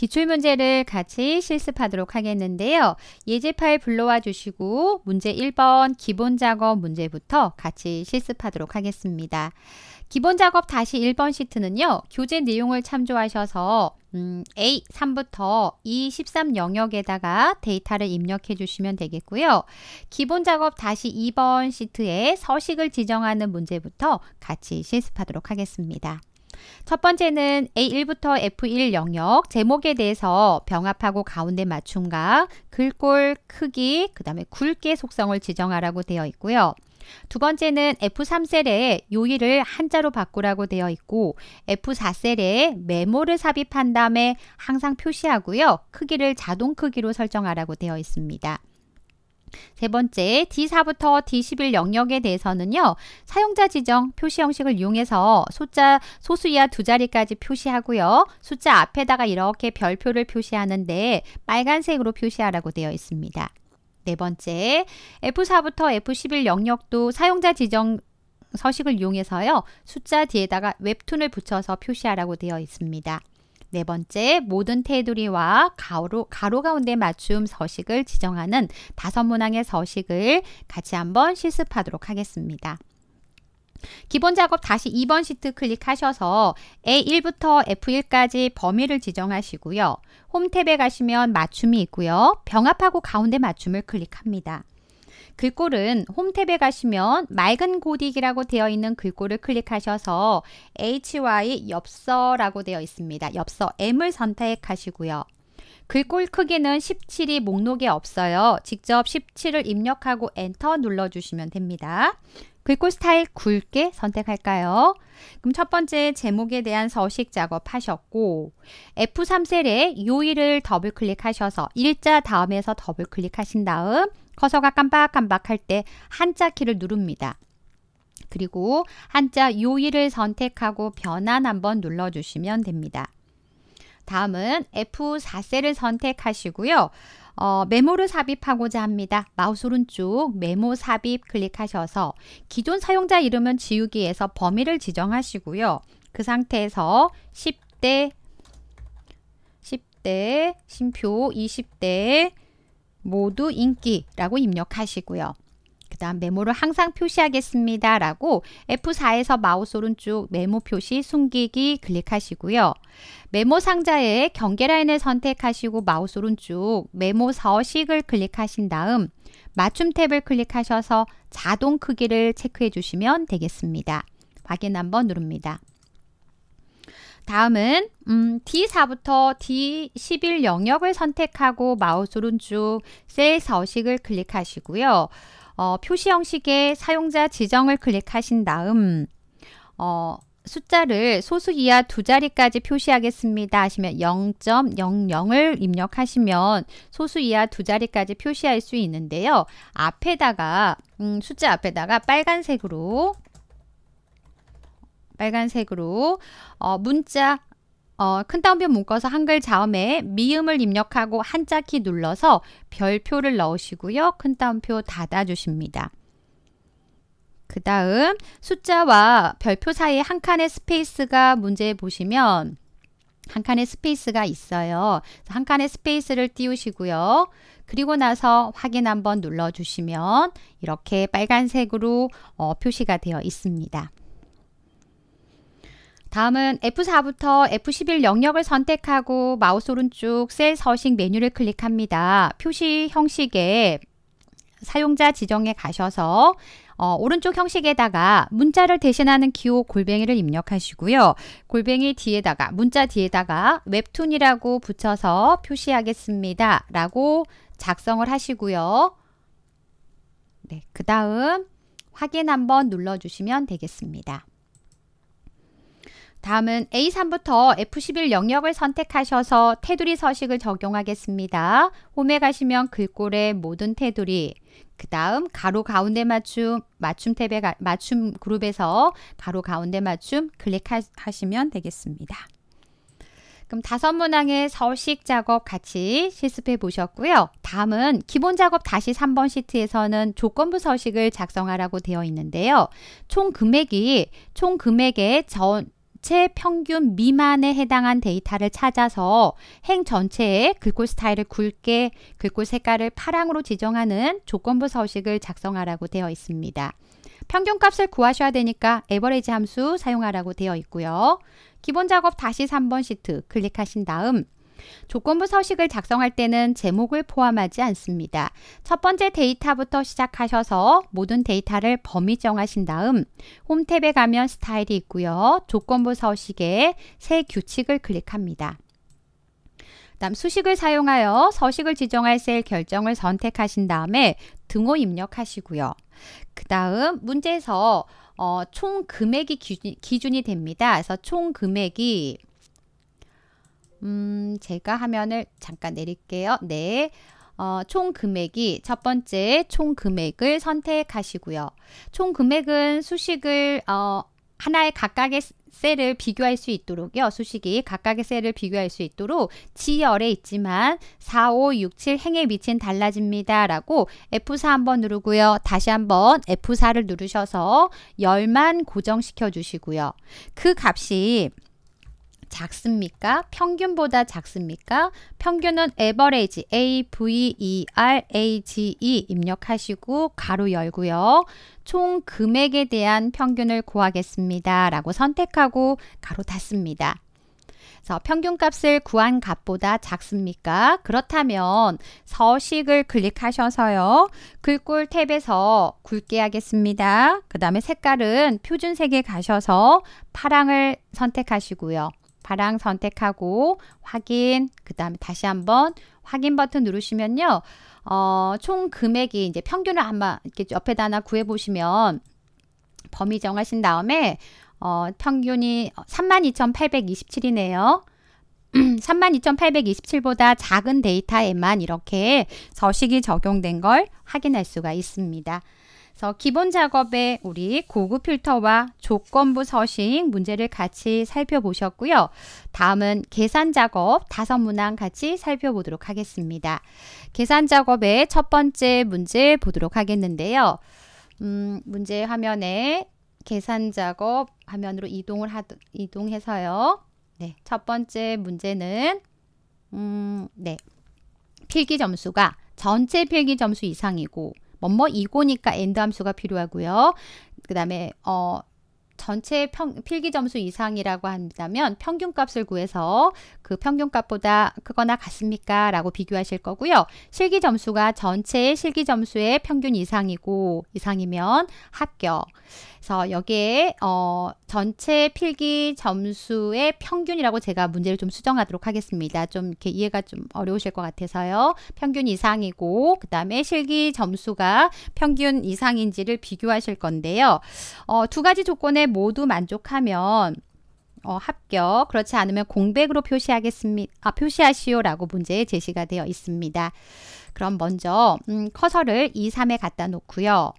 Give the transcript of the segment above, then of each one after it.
기출문제를 같이 실습하도록 하겠는데요. 예제 파일 불러와 주시고 문제 1번 기본 작업 문제부터 같이 실습하도록 하겠습니다. 기본 작업 다시 1번 시트는요. 교재 내용을 참조하셔서 음, A3부터 E13 영역에다가 데이터를 입력해 주시면 되겠고요. 기본 작업 다시 2번 시트에 서식을 지정하는 문제부터 같이 실습하도록 하겠습니다. 첫 번째는 A1부터 F1 영역 제목에 대해서 병합하고 가운데 맞춤과 글꼴 크기 그 다음에 굵게 속성을 지정하라고 되어 있고요. 두 번째는 F3셀에 요일을 한자로 바꾸라고 되어 있고 F4셀에 메모를 삽입한 다음에 항상 표시하고요. 크기를 자동 크기로 설정하라고 되어 있습니다. 세 번째, D4부터 D11 영역에 대해서는요. 사용자 지정 표시 형식을 이용해서 숫자 소수 이하 두 자리까지 표시하고요. 숫자 앞에다가 이렇게 별표를 표시하는데 빨간색으로 표시하라고 되어 있습니다. 네 번째, F4부터 F11 영역도 사용자 지정 서식을 이용해서요. 숫자 뒤에다가 웹툰을 붙여서 표시하라고 되어 있습니다. 네 번째, 모든 테두리와 가로, 가로 가운데 맞춤 서식을 지정하는 다섯 문항의 서식을 같이 한번 실습하도록 하겠습니다. 기본 작업 다시 2번 시트 클릭하셔서 A1부터 F1까지 범위를 지정하시고요. 홈 탭에 가시면 맞춤이 있고요. 병합하고 가운데 맞춤을 클릭합니다. 글꼴은 홈탭에 가시면 맑은 고딕이라고 되어 있는 글꼴을 클릭하셔서 HY 엽서라고 되어 있습니다. 엽서 M을 선택하시고요. 글꼴 크기는 17이 목록에 없어요. 직접 17을 입력하고 엔터 눌러주시면 됩니다. 글꼴 스타일 굵게 선택할까요? 그럼 첫 번째 제목에 대한 서식 작업하셨고 F3셀에 요일을 더블 클릭하셔서 일자 다음에서 더블 클릭하신 다음 커서가 깜빡깜빡할때 한자 키를 누릅니다. 그리고 한자 요일을 선택하고 변환 한번 눌러주시면 됩니다. 다음은 F4셀을 선택하시고요. 어, 메모를 삽입하고자 합니다. 마우스 오른쪽 메모 삽입 클릭하셔서 기존 사용자 이름은 지우기에서 범위를 지정하시고요. 그 상태에서 10대 10대 심표 20대 모두 인기라고 입력하시고요. 그 다음 메모를 항상 표시하겠습니다. 라고 F4에서 마우스 오른쪽 메모 표시 숨기기 클릭하시고요. 메모 상자에 경계라인을 선택하시고 마우스 오른쪽 메모 서식을 클릭하신 다음 맞춤 탭을 클릭하셔서 자동 크기를 체크해 주시면 되겠습니다. 확인 한번 누릅니다. 다음은 음, D4부터 D11 영역을 선택하고 마우스 오른쪽 셀 서식을 클릭하시고요. 어, 표시 형식의 사용자 지정을 클릭하신 다음 어, 숫자를 소수 이하 두 자리까지 표시하겠습니다 하시면 0.00을 입력하시면 소수 이하 두 자리까지 표시할 수 있는데요. 앞에다가 음, 숫자 앞에다가 빨간색으로 빨간색으로 어, 문자 어, 큰 따옴표 묶어서 한글 자음에 미음을 입력하고 한자키 눌러서 별표를 넣으시고요. 큰 따옴표 닫아주십니다. 그 다음 숫자와 별표 사이에 한 칸의 스페이스가 문제에 보시면 한 칸의 스페이스가 있어요. 한 칸의 스페이스를 띄우시고요. 그리고 나서 확인 한번 눌러주시면 이렇게 빨간색으로 어, 표시가 되어 있습니다. 다음은 F4부터 F11 영역을 선택하고 마우스 오른쪽 셀 서식 메뉴를 클릭합니다. 표시 형식에 사용자 지정에 가셔서 어, 오른쪽 형식에다가 문자를 대신하는 기호 골뱅이를 입력하시고요. 골뱅이 뒤에다가 문자 뒤에다가 웹툰이라고 붙여서 표시하겠습니다. 라고 작성을 하시고요. 네, 그 다음 확인 한번 눌러주시면 되겠습니다. 다음은 A3부터 F11 영역을 선택하셔서 테두리 서식을 적용하겠습니다. 홈에 가시면 글꼴의 모든 테두리, 그 다음 가로 가운데 맞춤, 맞춤 탭에 가, 맞춤 그룹에서 가로 가운데 맞춤 클릭하시면 되겠습니다. 그럼 다섯 문항의 서식 작업 같이 실습해 보셨고요. 다음은 기본 작업 다시 3번 시트에서는 조건부 서식을 작성하라고 되어 있는데요. 총 금액이 총 금액의 전 전체 평균 미만에 해당한 데이터를 찾아서 행 전체에 글꼴 스타일을 굵게 글꼴 색깔을 파랑으로 지정하는 조건부 서식을 작성하라고 되어 있습니다. 평균값을 구하셔야 되니까 에버리지 함수 사용하라고 되어 있고요. 기본 작업 다시 3번 시트 클릭하신 다음 조건부 서식을 작성할 때는 제목을 포함하지 않습니다. 첫 번째 데이터부터 시작하셔서 모든 데이터를 범위 정하신 다음 홈 탭에 가면 스타일이 있고요. 조건부 서식에 새 규칙을 클릭합니다. 다음 수식을 사용하여 서식을 지정할 셀 결정을 선택하신 다음에 등호 입력하시고요. 그 다음 문제에서 어, 총 금액이 기준, 기준이 됩니다. 그래서 총 금액이 음, 제가 화면을 잠깐 내릴게요. 네. 어, 총 금액이 첫 번째 총 금액을 선택하시고요. 총 금액은 수식을 어, 하나의 각각의 셀을 비교할 수 있도록요. 수식이 각각의 셀을 비교할 수 있도록 지열에 있지만 4, 5, 6, 7 행에 미친 달라집니다. 라고 F4 한번 누르고요. 다시 한번 F4를 누르셔서 열만 고정시켜 주시고요. 그 값이 작습니까? 평균보다 작습니까? 평균은 average, a v e r a g e 입력하시고 가로 열고요. 총 금액에 대한 평균을 구하겠습니다. 라고 선택하고 가로 닫습니다. 그래서 평균값을 구한 값보다 작습니까? 그렇다면 서식을 클릭하셔서요. 글꼴 탭에서 굵게 하겠습니다. 그 다음에 색깔은 표준색에 가셔서 파랑을 선택하시고요. 파랑 선택하고 확인, 그 다음에 다시 한번 확인 버튼 누르시면요. 어, 총 금액이 이제 평균을 한번 이렇게 옆에다 하나 구해보시면 범위 정하신 다음에 어, 평균이 32,827이네요. 32,827보다 작은 데이터에만 이렇게 서식이 적용된 걸 확인할 수가 있습니다. 그래서 기본 작업에 우리 고급 필터와 조건부 서식 문제를 같이 살펴보셨고요. 다음은 계산 작업 다섯 문항 같이 살펴보도록 하겠습니다. 계산 작업의 첫 번째 문제 보도록 하겠는데요. 음, 문제 화면에 계산 작업 화면으로 이동을 하, 이동해서요. 네, 첫 번째 문제는 음, 네. 필기 점수가 전체 필기 점수 이상이고 뭐뭐 이고니까 엔드 함수가 필요하고요. 그 다음에 어 전체 평, 필기 점수 이상이라고 한다면 평균값을 구해서 그 평균값보다 크거나 같습니까? 라고 비교하실 거고요. 실기 점수가 전체 실기 점수의 평균 이상이고 이상이면 합격. 그래서 여기에 어, 전체 필기 점수의 평균이라고 제가 문제를 좀 수정하도록 하겠습니다. 좀 이렇게 이해가 좀 어려우실 것 같아서요. 평균 이상이고 그 다음에 실기 점수가 평균 이상인지를 비교하실 건데요. 어, 두 가지 조건에 모두 만족하면 어, 합격, 그렇지 않으면 공백으로 표시하겠습니다. 아, 표시하시오라고 문제에 제시가 되어 있습니다. 그럼 먼저 음, 커서를 2, 3에 갖다 놓고요.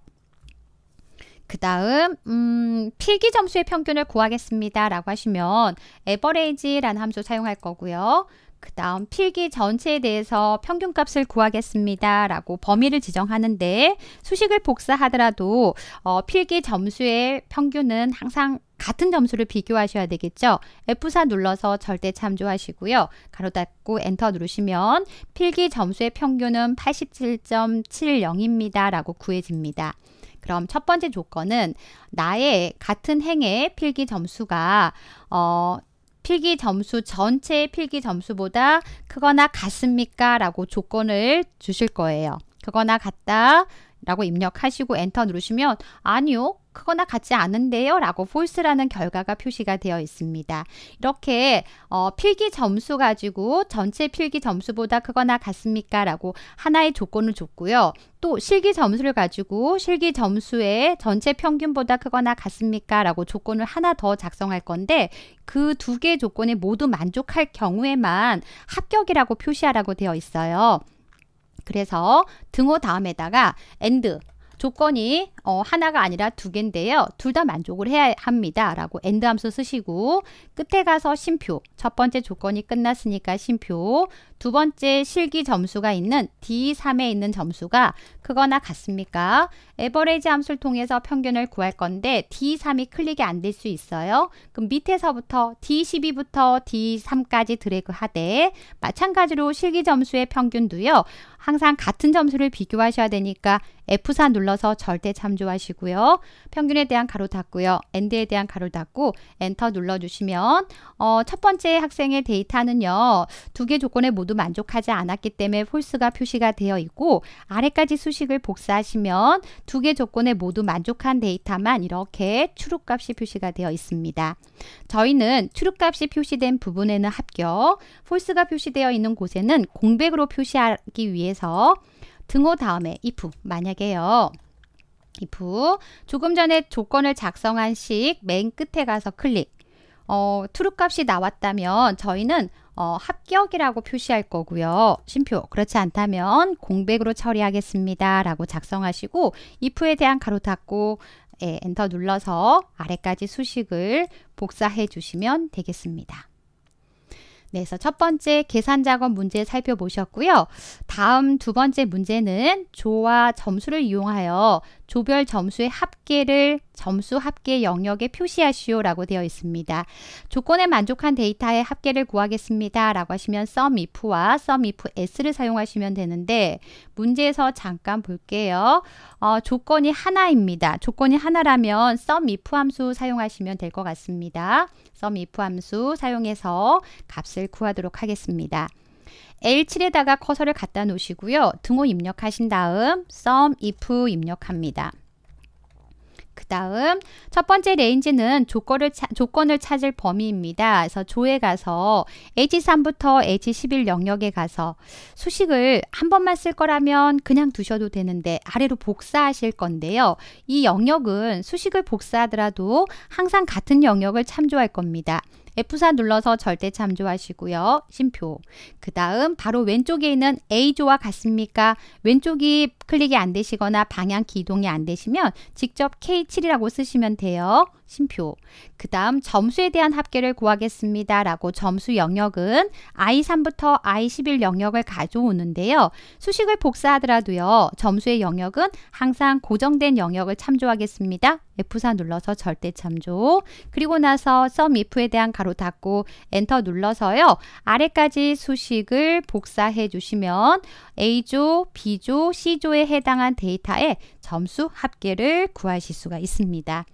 그 다음 음, 필기 점수의 평균을 구하겠습니다. 라고 하시면 average라는 함수 사용할 거고요. 그 다음 필기 전체에 대해서 평균값을 구하겠습니다. 라고 범위를 지정하는데 수식을 복사하더라도 어, 필기 점수의 평균은 항상 같은 점수를 비교하셔야 되겠죠. F4 눌러서 절대 참조하시고요. 가로 닫고 엔터 누르시면 필기 점수의 평균은 87.70입니다. 라고 구해집니다. 그럼 첫 번째 조건은 나의 같은 행의 필기 점수가 어, 필기 점수 전체의 필기 점수보다 크거나 같습니까? 라고 조건을 주실 거예요. 크거나 같다 라고 입력하시고 엔터 누르시면 아니요 크거나 같지 않은데요 라고 false라는 결과가 표시가 되어 있습니다. 이렇게 어, 필기 점수 가지고 전체 필기 점수보다 크거나 같습니까 라고 하나의 조건을 줬고요. 또 실기 점수를 가지고 실기 점수의 전체 평균보다 크거나 같습니까 라고 조건을 하나 더 작성할 건데 그 두 개의 조건에 모두 만족할 경우에만 합격이라고 표시하라고 되어 있어요. 그래서 등호 다음에다가 and 조건이 어, 하나가 아니라 두 개인데요. 둘 다 만족을 해야 합니다. 라고 엔드 함수 쓰시고 끝에 가서 심표 첫 번째 조건이 끝났으니까 심표 두 번째 실기 점수가 있는 D3에 있는 점수가 그거나 같습니까? 에버레이지 함수를 통해서 평균을 구할 건데 D3이 클릭이 안 될 수 있어요. 그럼 밑에서부터 D12부터 D3까지 드래그 하되 마찬가지로 실기 점수의 평균도요. 항상 같은 점수를 비교하셔야 되니까 F4 눌러서 절대 참조하시고요. 평균에 대한 가로 닫고요. 엔드에 대한 가로 닫고 엔터 눌러주시면 어, 첫 번째 학생의 데이터는요. 두 개 조건에 모두 만족하지 않았기 때문에 f a l s e 가 표시가 되어 있고 아래까지 수식을 복사하시면 두 개 조건에 모두 만족한 데이터만 이렇게 추룩값이 표시가 되어 있습니다. 저희는 추룩값이 표시된 부분에는 합격, f a l s e 가 표시되어 있는 곳에는 공백으로 표시하기 위해 그래서 등호 다음에 if 만약에요. if 조금 전에 조건을 작성한 식 맨 끝에 가서 클릭 어, true 값이 나왔다면 저희는 어, 합격이라고 표시할 거고요. 심표 그렇지 않다면 공백으로 처리하겠습니다. 라고 작성하시고 if에 대한 가로 닫고 예, 엔터 눌러서 아래까지 수식을 복사해 주시면 되겠습니다. 네, 그래서 첫 번째 계산 작업 문제 살펴보셨고요. 다음 두 번째 문제는 조와 점수를 이용하여 조별 점수의 합계를 점수 합계 영역에 표시하시오 라고 되어 있습니다. 조건에 만족한 데이터의 합계를 구하겠습니다 라고 하시면 sum if와 sum if s를 사용하시면 되는데 문제에서 잠깐 볼게요. 어, 조건이 하나입니다. 조건이 하나라면 sum if 함수 사용하시면 될 것 같습니다. 썸 if 함수 사용해서 값을 구하도록 하겠습니다. L7에다가 커서를 갖다 놓으시고요. 등호 입력하신 다음 썸, if 입력합니다. 그 다음 첫 번째 레인지는 조건을, 차, 조건을 찾을 범위입니다. 그래서 조에 가서 H3부터 H11 영역에 가서 수식을 한 번만 쓸 거라면 그냥 두셔도 되는데 아래로 복사하실 건데요. 이 영역은 수식을 복사하더라도 항상 같은 영역을 참조할 겁니다. F4 눌러서 절대 참조하시고요. 심표. 그 다음 바로 왼쪽에 있는 A조와 같습니까? 왼쪽이 클릭이 안 되시거나 방향 기동이 안 되시면 직접 K7이라고 쓰시면 돼요. 심표. 그 다음 점수에 대한 합계를 구하겠습니다. 라고 점수 영역은 I3부터 I11 영역을 가져오는데요. 수식을 복사하더라도요. 점수의 영역은 항상 고정된 영역을 참조하겠습니다. F4 눌러서 절대 참조. 그리고 나서 썸 if에 대한 가로 닫고 엔터 눌러서요. 아래까지 수식을 복사해 주시면 A조, B조, C조의 해당한 데이터의 점수 합계를 구하실 수가 있습니다.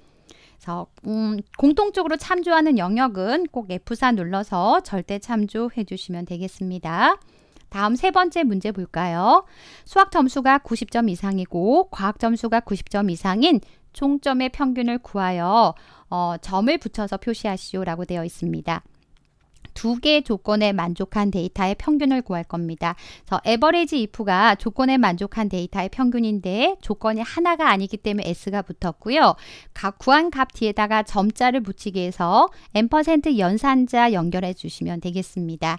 그래서 음, 공통적으로 참조하는 영역은 꼭 F4 눌러서 절대 참조해 주시면 되겠습니다. 다음 세 번째 문제 볼까요? 수학 점수가 90점 이상이고 과학 점수가 90점 이상인 총점의 평균을 구하여 어, 점을 붙여서 표시하시오라고 되어 있습니다. 두개 조건에 만족한 데이터의 평균을 구할 겁니다. 그래서 에버리지 if가 조건에 만족한 데이터의 평균인데 조건이 하나가 아니기 때문에 s가 붙었고요. 각 구한 값 뒤에다가 점자를 붙이게 해서 n% 연산자 연결해 주시면 되겠습니다.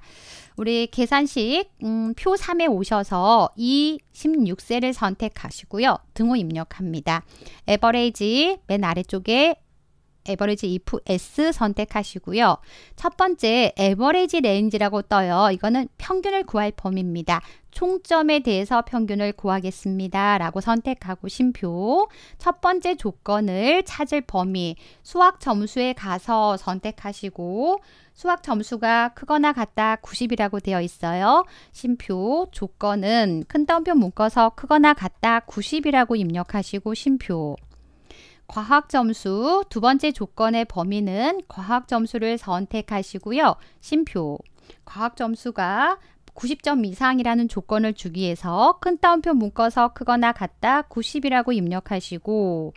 우리 계산식 음, 표 3에 오셔서 이 16세를 선택하시고요. 등호 입력합니다. 에버레지맨 아래쪽에 에버 e r a g e if s 선택하시고요. 첫 번째 에버 e r a g e r 라고 떠요. 이거는 평균을 구할 범위입니다. 총점에 대해서 평균을 구하겠습니다. 라고 선택하고 심표 첫 번째 조건을 찾을 범위 수학 점수에 가서 선택하시고 수학 점수가 크거나 같다 90이라고 되어 있어요. 심표 조건은 큰 따옴표 묶어서 크거나 같다 90이라고 입력하시고 심표 과학 점수 두 번째 조건의 범위는 과학 점수를 선택하시고요. 심표. 과학 점수가 90점 이상이라는 조건을 주기 위해서 큰 따옴표 묶어서 크거나 같다 90이라고 입력하시고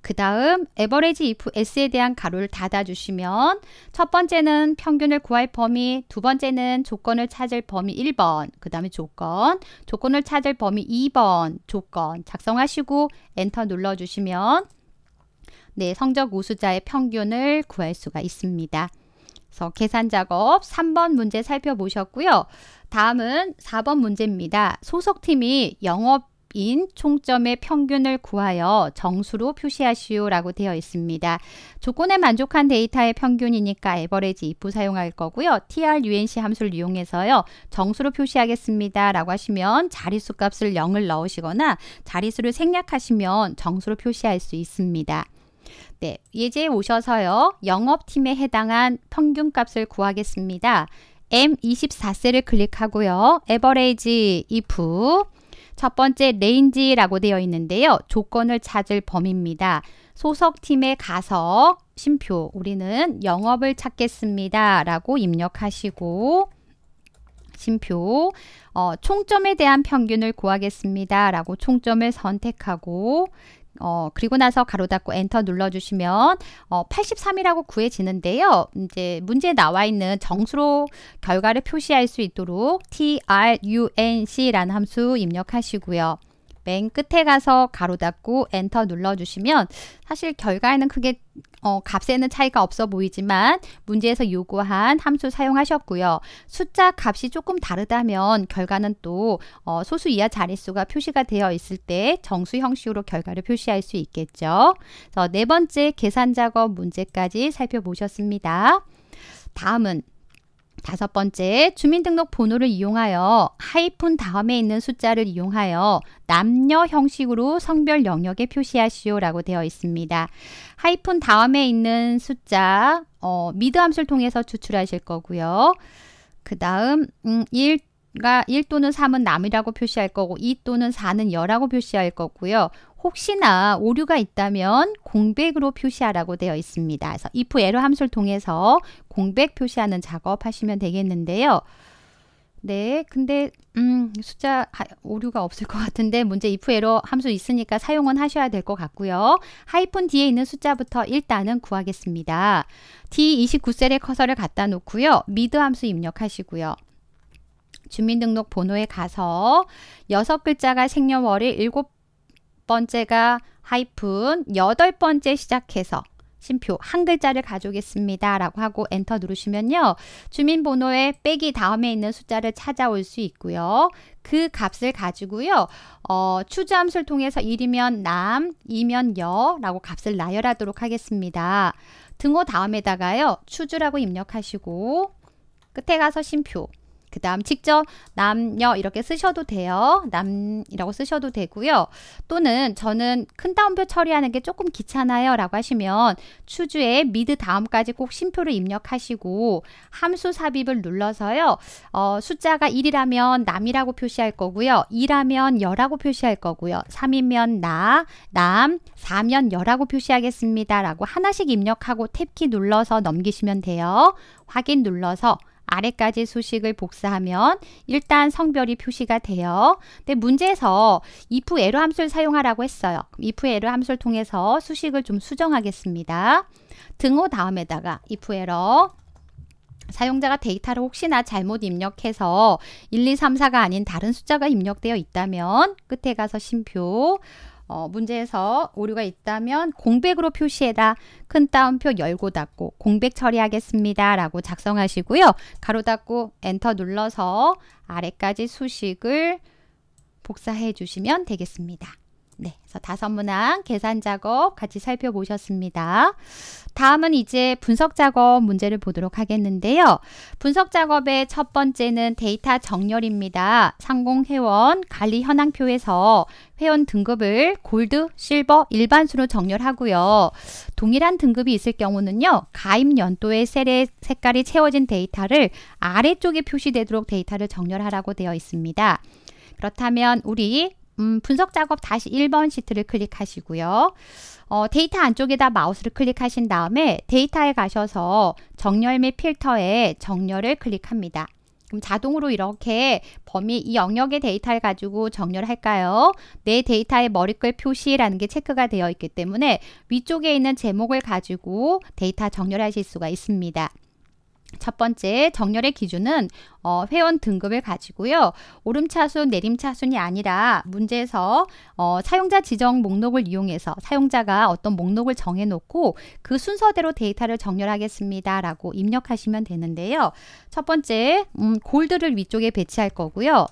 그 다음 에버레지 if s에 대한 가로를 닫아주시면 첫 번째는 평균을 구할 범위 두 번째는 조건을 찾을 범위 1번 그 다음에 조건 조건을 찾을 범위 2번 조건 작성하시고 엔터 눌러주시면 네, 성적 우수자의 평균을 구할 수가 있습니다. 그래서 계산 작업 3번 문제 살펴보셨고요. 다음은 4번 문제입니다. 소속팀이 영업인 총점의 평균을 구하여 정수로 표시하시오 라고 되어 있습니다. 조건에 만족한 데이터의 평균이니까 에버레지 if 사용할 거고요. trunc 함수를 이용해서요. 정수로 표시하겠습니다 라고 하시면 자릿수 값을 0을 넣으시거나 자릿수를 생략하시면 정수로 표시할 수 있습니다. 네, 예제 오셔서요. 영업팀에 해당한 평균값을 구하겠습니다. M24셀을 클릭하고요. 에버레이지 if 첫 번째 레인지라고 되어 있는데요. 조건을 찾을 범위입니다. 소속팀에 가서 심표 우리는 영업을 찾겠습니다. 라고 입력하시고 심표 어, 총점에 대한 평균을 구하겠습니다. 라고 총점을 선택하고 어, 그리고 나서 가로 닫고 엔터 눌러주시면 어, 83이라고 구해지는데요. 이제 문제에 나와 있는 정수로 결과를 표시할 수 있도록 trunc 라는 함수 입력하시고요. 맨 끝에 가서 가로 닫고 엔터 눌러주시면 사실 결과에는 크게 어, 값에는 차이가 없어 보이지만 문제에서 요구한 함수 사용하셨고요. 숫자 값이 조금 다르다면 결과는 또 어, 소수 이하 자릿수가 표시가 되어 있을 때 정수 형식으로 결과를 표시할 수 있겠죠. 그래서 네 번째 계산 작업 문제까지 살펴보셨습니다. 다음은 다섯 번째, 주민등록번호를 이용하여 하이픈 다음에 있는 숫자를 이용하여 남녀 형식으로 성별 영역에 표시하시오라고 되어 있습니다. 하이픈 다음에 있는 숫자 어, 미드 함수를 통해서 추출하실 거고요. 그 다음 음, 가1 또는 3은 남이라고 표시할 거고 2 또는 4는 여라고 표시할 거고요. 혹시나 오류가 있다면 공백으로 표시하라고 되어 있습니다. 그래서 if e r 함수를 통해서 공백 표시하는 작업 하시면 되겠는데요. 네, 근데 음, 숫자 오류가 없을 것 같은데 문제 if e r 함수 있으니까 사용은 하셔야 될 것 같고요. 하이픈 뒤에 있는 숫자부터 일단은 구하겠습니다. D29셀에 커서를 갖다 놓고요. 미드 함수 입력하시고요. 주민등록 번호에 가서 여섯 글자가 생년월일, 일곱 번째가 하이픈, 여덟 번째 시작해서 심표 한 글자를 가져오겠습니다. 라고 하고 엔터 누르시면요. 주민번호에 빼기 다음에 있는 숫자를 찾아올 수 있고요. 그 값을 가지고요. 어, 추주함수를 통해서 1이면 남, 2면 여 라고 값을 나열하도록 하겠습니다. 등호 다음에다가요. 추주라고 입력하시고 끝에 가서 심표 그 다음 직접 남녀 이렇게 쓰셔도 돼요. 남이라고 쓰셔도 되고요. 또는 저는 큰 따옴표 처리하는 게 조금 귀찮아요 라고 하시면 추주에 미드 다음까지 꼭 심표를 입력하시고 함수 삽입을 눌러서요. 어, 숫자가 1이라면 남이라고 표시할 거고요. 2라면 여라고 표시할 거고요. 3이면 나, 남, 4면 여라고 표시하겠습니다. 라고 하나씩 입력하고 탭키 눌러서 넘기시면 돼요. 확인 눌러서 아래까지 수식을 복사하면 일단 성별이 표시가 돼요. 근데 문제에서 if 에러 함수를 사용하라고 했어요. if 에러 함수를 통해서 수식을 좀 수정하겠습니다. 등호 다음에다가 if 에러 사용자가 데이터를 혹시나 잘못 입력해서 1, 2, 3, 4가 아닌 다른 숫자가 입력되어 있다면 끝에 가서 심표 어, 문제에서 오류가 있다면 공백으로 표시해다큰 따옴표 열고 닫고 공백 처리하겠습니다. 라고 작성하시고요. 가로 닫고 엔터 눌러서 아래까지 수식을 복사해 주시면 되겠습니다. 네, 그래서 다섯 문항 계산 작업 같이 살펴보셨습니다. 다음은 이제 분석 작업 문제를 보도록 하겠는데요. 분석 작업의 첫 번째는 데이터 정렬입니다. 상공 회원 관리 현황표에서 회원 등급을 골드, 실버, 일반수로 정렬하고요. 동일한 등급이 있을 경우는요. 가입 연도의 셀의 색깔이 채워진 데이터를 아래쪽에 표시되도록 데이터를 정렬하라고 되어 있습니다. 그렇다면 우리 음, 분석 작업 다시 1번 시트를 클릭하시고요. 어, 데이터 안쪽에다 마우스를 클릭하신 다음에 데이터에 가셔서 정렬 및 필터에 정렬을 클릭합니다. 그럼 자동으로 이렇게 범위 이 영역의 데이터를 가지고 정렬할까요? 내 데이터의 머리글 표시라는 게 체크가 되어 있기 때문에 위쪽에 있는 제목을 가지고 데이터 정렬하실 수가 있습니다. 첫 번째 정렬의 기준은 어, 회원 등급을 가지고요. 오름차순, 내림차순이 아니라 문제에서 어, 사용자 지정 목록을 이용해서 사용자가 어떤 목록을 정해놓고 그 순서대로 데이터를 정렬하겠습니다. 라고 입력하시면 되는데요. 첫 번째, 음, 골드를 위쪽에 배치할 거고요.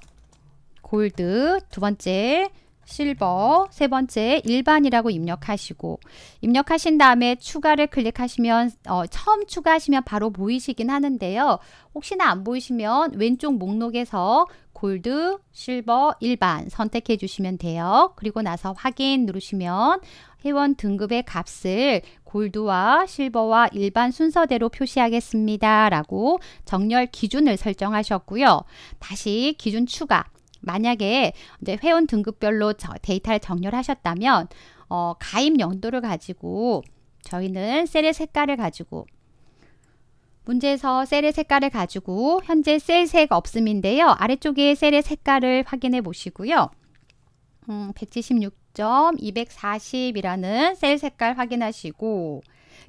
골드, 두 번째, 실버 세 번째 일반이라고 입력하시고 입력하신 다음에 추가를 클릭하시면 어, 처음 추가하시면 바로 보이시긴 하는데요. 혹시나 안 보이시면 왼쪽 목록에서 골드, 실버, 일반 선택해 주시면 돼요. 그리고 나서 확인 누르시면 회원 등급의 값을 골드와 실버와 일반 순서대로 표시하겠습니다. 라고 정렬 기준을 설정하셨고요. 다시 기준 추가 만약에 이제 회원 등급별로 데이터를 정렬하셨다면 어, 가입 연도를 가지고 저희는 셀의 색깔을 가지고 문제에서 셀의 색깔을 가지고 현재 셀색 없음인데요. 아래쪽에 셀의 색깔을 확인해 보시고요. 음, 176.240이라는 셀 색깔 확인하시고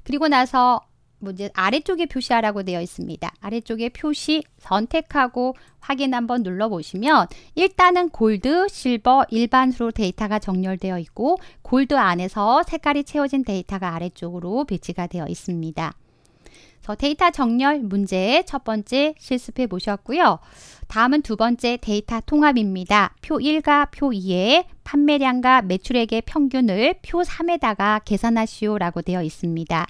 그리고 나서 문제 아래쪽에 표시하라고 되어 있습니다. 아래쪽에 표시 선택하고 확인 한번 눌러보시면 일단은 골드, 실버, 일반으로 데이터가 정렬되어 있고 골드 안에서 색깔이 채워진 데이터가 아래쪽으로 배치가 되어 있습니다. 그래서 데이터 정렬 문제 첫 번째 실습해 보셨고요. 다음은 두 번째 데이터 통합입니다. 표 1과 표 2에 판매량과 매출액의 평균을 표 3에다가 계산하시오 라고 되어 있습니다.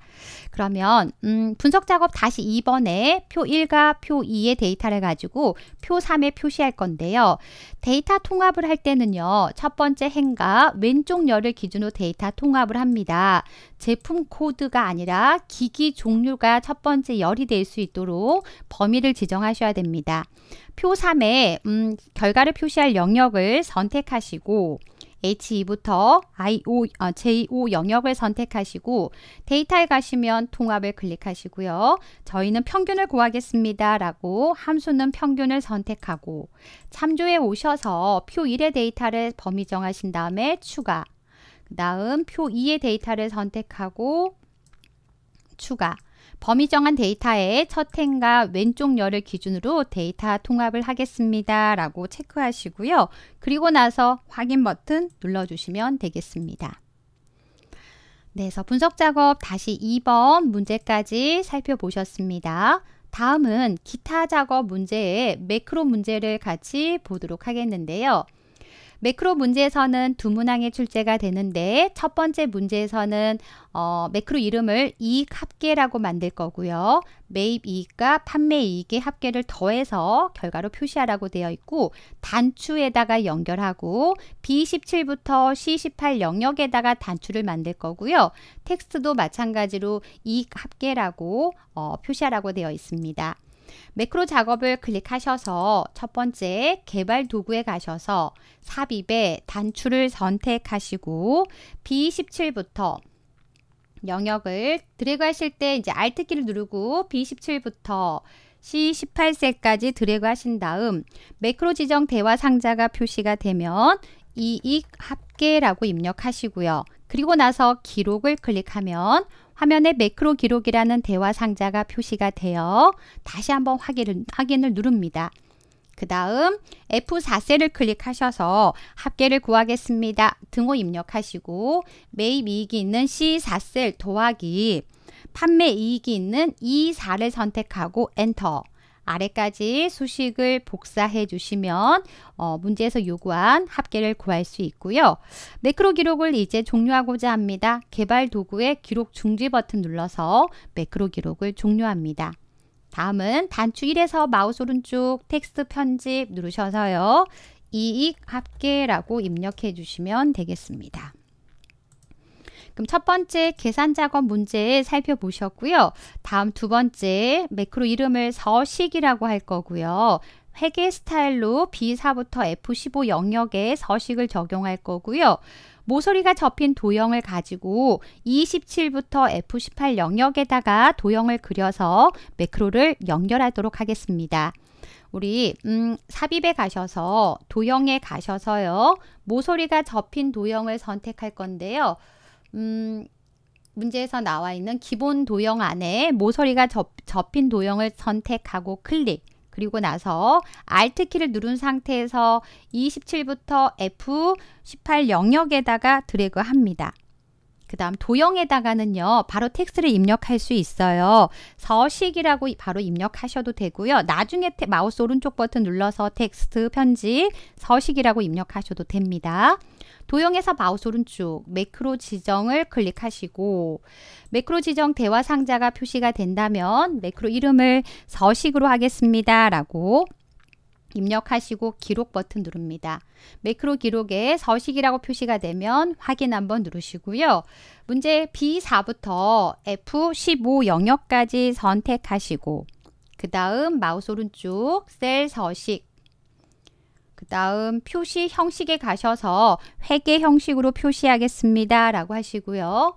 그러면 음, 분석 작업 다시 2번에 표 1과 표 2의 데이터를 가지고 표 3에 표시할 건데요. 데이터 통합을 할 때는요. 첫 번째 행과 왼쪽 열을 기준으로 데이터 통합을 합니다. 제품 코드가 아니라 기기 종류가 첫 번째 열이 될 수 있도록 범위를 지정하셔야 됩니다. 표 3에 음, 결과를 표시할 영역을 선택하시고 H2부터 IO, 어, J5 영역을 선택하시고 데이터에 가시면 통합을 클릭하시고요. 저희는 평균을 구하겠습니다. 라고 함수는 평균을 선택하고 참조에 오셔서 표 1의 데이터를 범위 정하신 다음에 추가 그 다음 표 2의 데이터를 선택하고 추가 범위 정한 데이터의 첫 행과 왼쪽 열을 기준으로 데이터 통합을 하겠습니다. 라고 체크하시고요. 그리고 나서 확인 버튼 눌러주시면 되겠습니다. 네, 그래서 분석 작업 다시 2번 문제까지 살펴보셨습니다. 다음은 기타 작업 문제의 매크로 문제를 같이 보도록 하겠는데요. 매크로 문제에서는 두 문항의 출제가 되는데 첫 번째 문제에서는 어, 매크로 이름을 이익 합계라고 만들 거고요. 매입 이익과 판매 이익의 합계를 더해서 결과로 표시하라고 되어 있고 단추에다가 연결하고 B17부터 C18 영역에다가 단추를 만들 거고요. 텍스트도 마찬가지로 이익 합계라고 어, 표시하라고 되어 있습니다. 매크로 작업을 클릭하셔서 첫 번째 개발 도구에 가셔서 삽입에 단추를 선택하시고 B17부터 영역을 드래그 하실 때 이제 Alt 키를 누르고 B17부터 C18셀까지 드래그 하신 다음 매크로 지정 대화 상자가 표시가 되면 이익 합계라고 입력하시고요. 그리고 나서 기록을 클릭하면 화면에 매크로 기록이라는 대화 상자가 표시가 되어 다시 한번 확인을, 확인을 누릅니다. 그 다음 F4셀을 클릭하셔서 합계를 구하겠습니다. 등호 입력하시고 매입 이익이 있는 C4셀 더하기 판매 이익이 있는 E4를 선택하고 엔터 아래까지 수식을 복사해 주시면 어, 문제에서 요구한 합계를 구할 수 있고요. 매크로 기록을 이제 종료하고자 합니다. 개발 도구의 기록 중지 버튼 눌러서 매크로 기록을 종료합니다. 다음은 단추 1에서 마우스 오른쪽 텍스트 편집 누르셔서요. 이익 합계라고 입력해 주시면 되겠습니다. 그럼 첫 번째 계산 작업 문제 살펴보셨고요. 다음 두 번째 매크로 이름을 서식이라고 할 거고요. 회계 스타일로 B4부터 F15 영역에 서식을 적용할 거고요. 모서리가 접힌 도형을 가지고 27부터 F18 영역에다가 도형을 그려서 매크로를 연결하도록 하겠습니다. 우리 음, 삽입에 가셔서 도형에 가셔서요. 모서리가 접힌 도형을 선택할 건데요. 음, 문제에서 나와 있는 기본 도형 안에 모서리가 접, 접힌 도형을 선택하고 클릭 그리고 나서 Alt 키를 누른 상태에서 27부터 F18 영역에다가 드래그 합니다. 그 다음 도형에다가는요 바로 텍스트를 입력할 수 있어요 서식이라고 바로 입력하셔도 되고요 나중에 마우스 오른쪽 버튼 눌러서 텍스트 편집 서식이라고 입력하셔도 됩니다 도형에서 마우스 오른쪽 매크로 지정을 클릭하시고 매크로 지정 대화 상자가 표시가 된다면 매크로 이름을 서식으로 하겠습니다 라고 입력하시고 기록 버튼 누릅니다. 매크로 기록에 서식이라고 표시가 되면 확인 한번 누르시고요. 문제 B4부터 F15 영역까지 선택하시고 그 다음 마우스 오른쪽 셀 서식 그 다음 표시 형식에 가셔서 회계 형식으로 표시하겠습니다 라고 하시고요.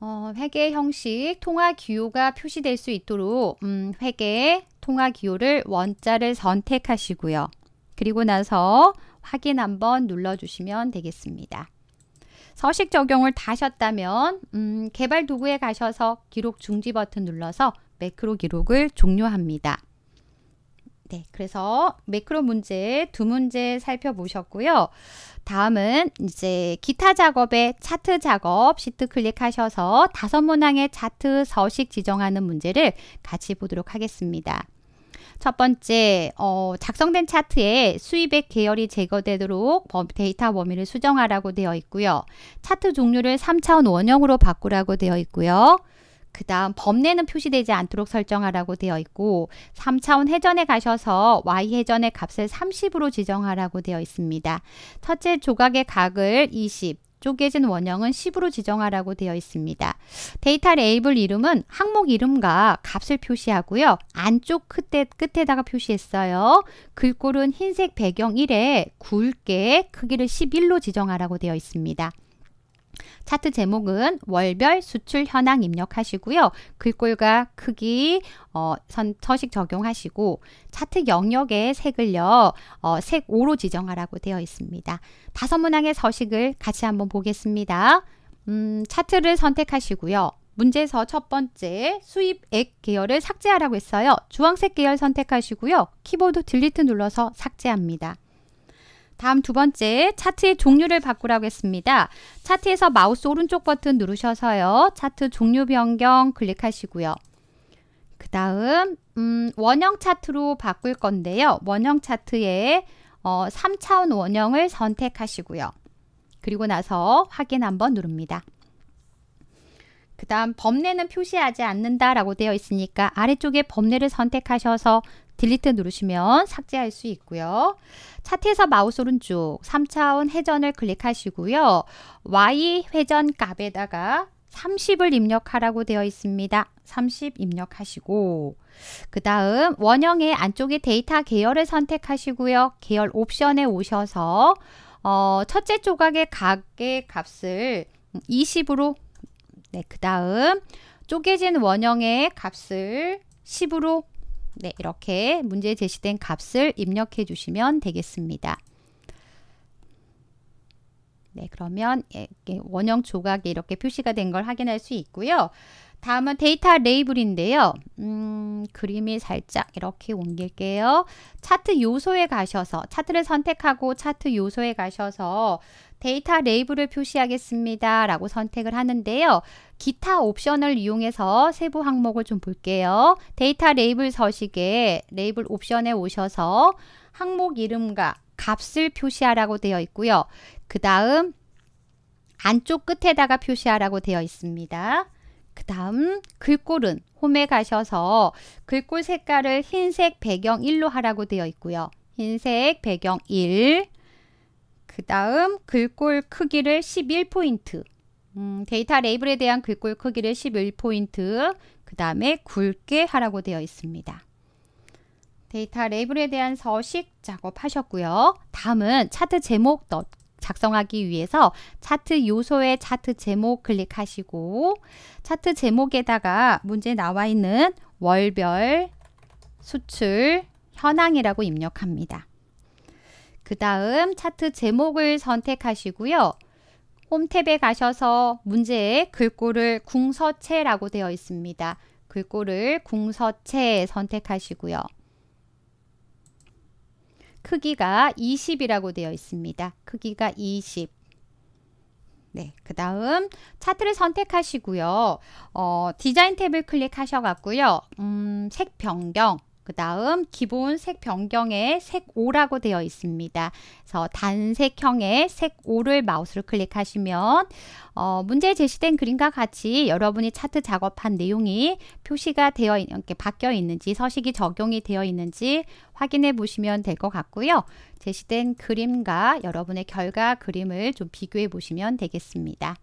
어, 회계 형식 통화 기호가 표시될 수 있도록 음, 회계 통화 기호를 원자를 선택하시고요. 그리고 나서 확인 한번 눌러주시면 되겠습니다. 서식 적용을 다 하셨다면 음, 개발 도구에 가셔서 기록 중지 버튼 눌러서 매크로 기록을 종료합니다. 네, 그래서 매크로 문제 두 문제 살펴보셨고요. 다음은 이제 기타 작업의 차트 작업 시트 클릭하셔서 다섯 문항의 차트 서식 지정하는 문제를 같이 보도록 하겠습니다. 첫 번째, 어, 작성된 차트에 수입액 계열이 제거되도록 데이터 범위를 수정하라고 되어 있고요. 차트 종류를 3차원 원형으로 바꾸라고 되어 있고요. 그 다음 범례는 표시되지 않도록 설정하라고 되어 있고 3차원 회전에 가셔서 y회전의 값을 30으로 지정하라고 되어 있습니다. 첫째 조각의 각을 20, 쪼개진 원형은 10으로 지정하라고 되어 있습니다. 데이터 레이블 이름은 항목 이름과 값을 표시하고요. 안쪽 끝에, 끝에다가 표시했어요. 글꼴은 흰색 배경 1에 굵게 크기를 11로 지정하라고 되어 있습니다. 차트 제목은 월별 수출 현황 입력하시고요. 글꼴과 크기, 어, 선, 서식 적용하시고 차트 영역에 색을요. 어, 색 5로 지정하라고 되어 있습니다. 다섯 문항의 서식을 같이 한번 보겠습니다. 음, 차트를 선택하시고요. 문제에서 첫 번째 수입액 계열을 삭제하라고 했어요. 주황색 계열 선택하시고요. 키보드 딜리트 눌러서 삭제합니다. 다음 두 번째 차트의 종류를 바꾸라고 했습니다. 차트에서 마우스 오른쪽 버튼 누르셔서요. 차트 종류 변경 클릭하시고요. 그 다음 음, 원형 차트로 바꿀 건데요. 원형 차트에 어, 3차원 원형을 선택하시고요. 그리고 나서 확인 한번 누릅니다. 그 다음 범례는 표시하지 않는다 라고 되어 있으니까 아래쪽에 범례를 선택하셔서 딜리트 누르시면 삭제할 수 있고요. 차트에서 마우스 오른쪽 3차원 회전을 클릭하시고요. Y 회전 값에다가 30을 입력하라고 되어 있습니다. 30 입력하시고 그 다음 원형의 안쪽에 데이터 계열을 선택하시고요. 계열 옵션에 오셔서 어, 첫째 조각의 각의 값을 20으로 네, 그 다음 쪼개진 원형의 값을 10으로 네, 이렇게 문제에 제시된 값을 입력해 주시면 되겠습니다. 네, 그러면 예, 원형 조각에 이렇게 표시가 된 걸 확인할 수 있고요. 다음은 데이터 레이블인데요. 음, 그림이 살짝 이렇게 옮길게요. 차트 요소에 가셔서 차트를 선택하고 차트 요소에 가셔서 데이터 레이블을 표시하겠습니다. 라고 선택을 하는데요. 기타 옵션을 이용해서 세부 항목을 좀 볼게요. 데이터 레이블 서식에 레이블 옵션에 오셔서 항목 이름과 값을 표시하라고 되어 있고요. 그 다음 안쪽 끝에다가 표시하라고 되어 있습니다. 그 다음 글꼴은 홈에 가셔서 글꼴 색깔을 흰색 배경 1로 하라고 되어 있고요. 흰색 배경 1, 그 다음 글꼴 크기를 11포인트 음, 데이터 레이블에 대한 글꼴 크기를 11포인트 그 다음에 굵게 하라고 되어 있습니다. 데이터 레이블에 대한 서식 작업하셨고요. 다음은 차트 제목 작성하기 위해서 차트 요소의 차트 제목 클릭하시고 차트 제목에다가 문제 나와 있는 월별, 수출, 현황이라고 입력합니다. 그 다음 차트 제목을 선택하시고요. 홈탭에 가셔서 문제의 글꼴을 궁서체라고 되어 있습니다. 글꼴을 궁서체 선택하시고요. 크기가 20이라고 되어 있습니다. 크기가 20. 네, 그 다음 차트를 선택하시고요. 어, 디자인 탭을 클릭하셔갖고요. 음, 색 변경, 그 다음 기본 색 변경에 색오라고 되어 있습니다. 그래서 단색형의 색오를 마우스를 클릭하시면 어, 문제 제시된 그림과 같이 여러분이 차트 작업한 내용이 표시가 되어 이렇게 바뀌어 있는지 서식이 적용이 되어 있는지 확인해 보시면 될 것 같고요. 제시된 그림과 여러분의 결과 그림을 좀 비교해 보시면 되겠습니다.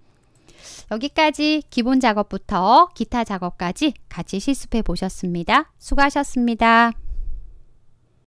여기까지 기본 작업부터 기타 작업까지 같이 실습해 보셨습니다. 수고하셨습니다.